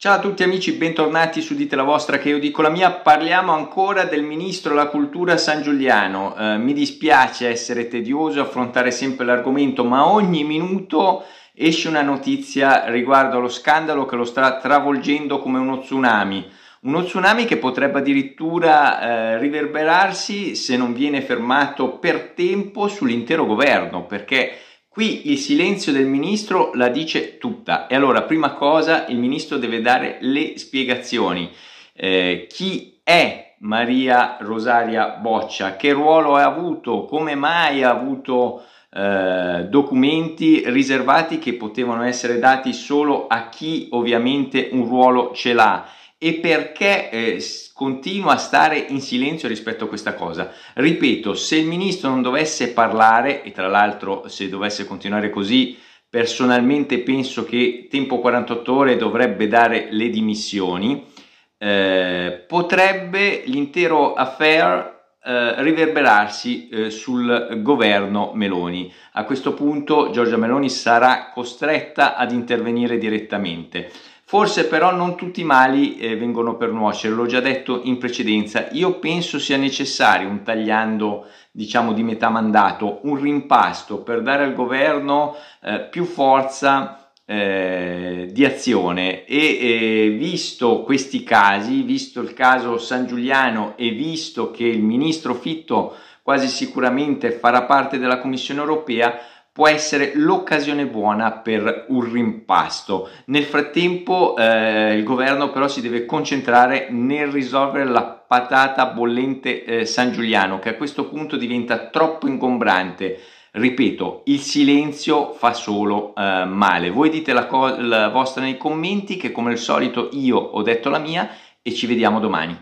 Ciao a tutti amici, bentornati su Dite la vostra che io dico la mia. Parliamo ancora del ministro della cultura San Giuliano. Eh, mi dispiace essere tedioso, affrontare sempre l'argomento, ma ogni minuto esce una notizia riguardo allo scandalo che lo sta travolgendo come uno tsunami. Uno tsunami che potrebbe addirittura eh, riverberarsi se non viene fermato per tempo sull'intero governo, perché Qui il silenzio del ministro la dice tutta e allora prima cosa il ministro deve dare le spiegazioni. Eh, chi è Maria Rosaria Boccia? Che ruolo ha avuto? Come mai ha avuto eh, documenti riservati che potevano essere dati solo a chi ovviamente un ruolo ce l'ha? e perché eh, continua a stare in silenzio rispetto a questa cosa. Ripeto, se il ministro non dovesse parlare, e tra l'altro se dovesse continuare così, personalmente penso che tempo 48 ore dovrebbe dare le dimissioni, eh, potrebbe l'intero affair eh, riverberarsi eh, sul governo Meloni. A questo punto Giorgia Meloni sarà costretta ad intervenire direttamente. Forse però non tutti i mali eh, vengono per nuocere, l'ho già detto in precedenza. Io penso sia necessario un tagliando, diciamo, di metà mandato, un rimpasto per dare al governo eh, più forza eh, di azione e eh, visto questi casi, visto il caso San Giuliano e visto che il ministro Fitto quasi sicuramente farà parte della Commissione europea, può essere l'occasione buona per un rimpasto. Nel frattempo eh, il governo però si deve concentrare nel risolvere la patata bollente eh, San Giuliano che a questo punto diventa troppo ingombrante. Ripeto, il silenzio fa solo eh, male. Voi dite la, co- la vostra nei commenti che come al solito io ho detto la mia e ci vediamo domani.